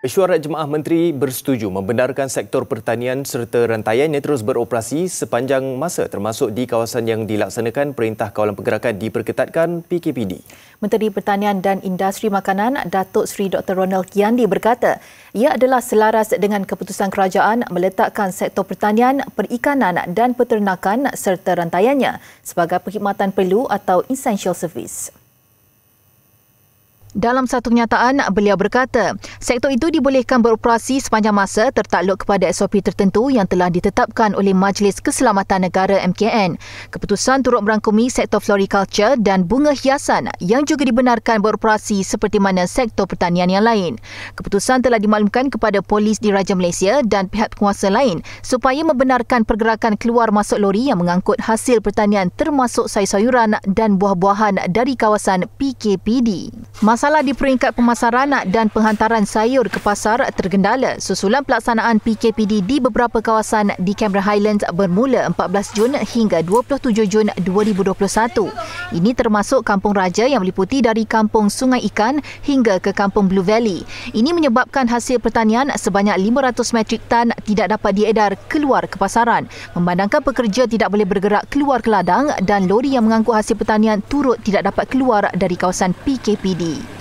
Mesyuarat Jemaah Menteri bersetuju membenarkan sektor pertanian serta rantaiannya terus beroperasi sepanjang masa termasuk di kawasan yang dilaksanakan Perintah Kawalan Pergerakan diperketatkan PKPD. Menteri Pertanian dan Industri Makanan Datuk Seri Dr. Ronald Kiandi berkata ia adalah selaras dengan keputusan kerajaan meletakkan sektor pertanian, perikanan dan peternakan serta rantaiannya sebagai perkhidmatan perlu atau essential service. Dalam satu kenyataan, beliau berkata, sektor itu dibolehkan beroperasi sepanjang masa tertakluk kepada SOP tertentu yang telah ditetapkan oleh Majlis Keselamatan Negara MKN. Keputusan turut merangkumi sektor floriculture dan bunga hiasan yang juga dibenarkan beroperasi seperti mana sektor pertanian yang lain. Keputusan telah dimaklumkan kepada polis di Raja Malaysia dan pihak penguasa lain supaya membenarkan pergerakan keluar masuk lori yang mengangkut hasil pertanian termasuk sayur-sayuran dan buah-buahan dari kawasan PKPD. Mas masalah di peringkat pemasaran dan penghantaran sayur ke pasar tergendala susulan pelaksanaan PKPD di beberapa kawasan di Canberra Highlands bermula 14 Jun hingga 27 Jun 2021. Ini termasuk Kampung Raja yang meliputi dari Kampung Sungai Ikan hingga ke Kampung Blue Valley. Ini menyebabkan hasil pertanian sebanyak 500 metrik tan tidak dapat diedar keluar ke pasaran. Memandangkan pekerja tidak boleh bergerak keluar ke ladang dan lori yang mengangkut hasil pertanian turut tidak dapat keluar dari kawasan PKPD.